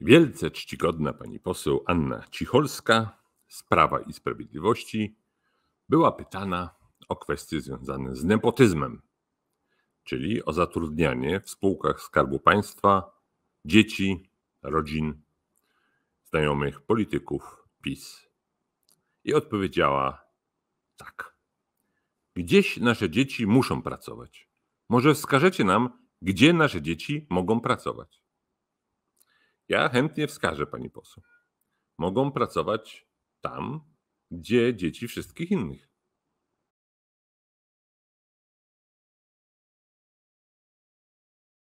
Wielce czcigodna pani poseł Anna Cicholska z Prawa i Sprawiedliwości była pytana o kwestie związane z nepotyzmem, czyli o zatrudnianie w spółkach Skarbu Państwa dzieci, rodzin, znajomych polityków PiS. I odpowiedziała tak. Gdzieś nasze dzieci muszą pracować. Może wskażecie nam, gdzie nasze dzieci mogą pracować. Ja chętnie wskażę pani poseł. Mogą pracować tam, gdzie dzieci wszystkich innych.